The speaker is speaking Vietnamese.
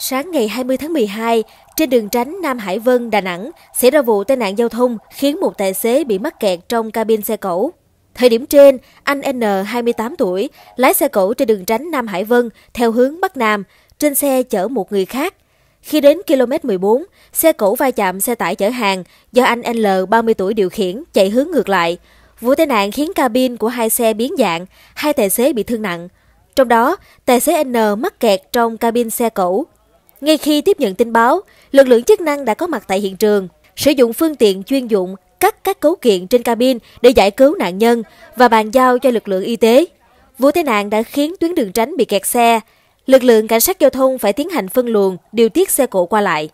Sáng ngày 20 tháng 12, trên đường tránh Nam Hải Vân, Đà Nẵng, xảy ra vụ tai nạn giao thông khiến một tài xế bị mắc kẹt trong cabin xe cẩu. Thời điểm trên, anh N, 28 tuổi, lái xe cẩu trên đường tránh Nam Hải Vân theo hướng Bắc Nam, trên xe chở một người khác. Khi đến km 14, xe cẩu va chạm xe tải chở hàng do anh L, 30 tuổi điều khiển, chạy hướng ngược lại. Vụ tai nạn khiến cabin của hai xe biến dạng, hai tài xế bị thương nặng. Trong đó, tài xế N mắc kẹt trong cabin xe cẩu ngay khi tiếp nhận tin báo, lực lượng chức năng đã có mặt tại hiện trường, sử dụng phương tiện chuyên dụng cắt các cấu kiện trên cabin để giải cứu nạn nhân và bàn giao cho lực lượng y tế. Vụ tai nạn đã khiến tuyến đường tránh bị kẹt xe. Lực lượng cảnh sát giao thông phải tiến hành phân luồng, điều tiết xe cộ qua lại.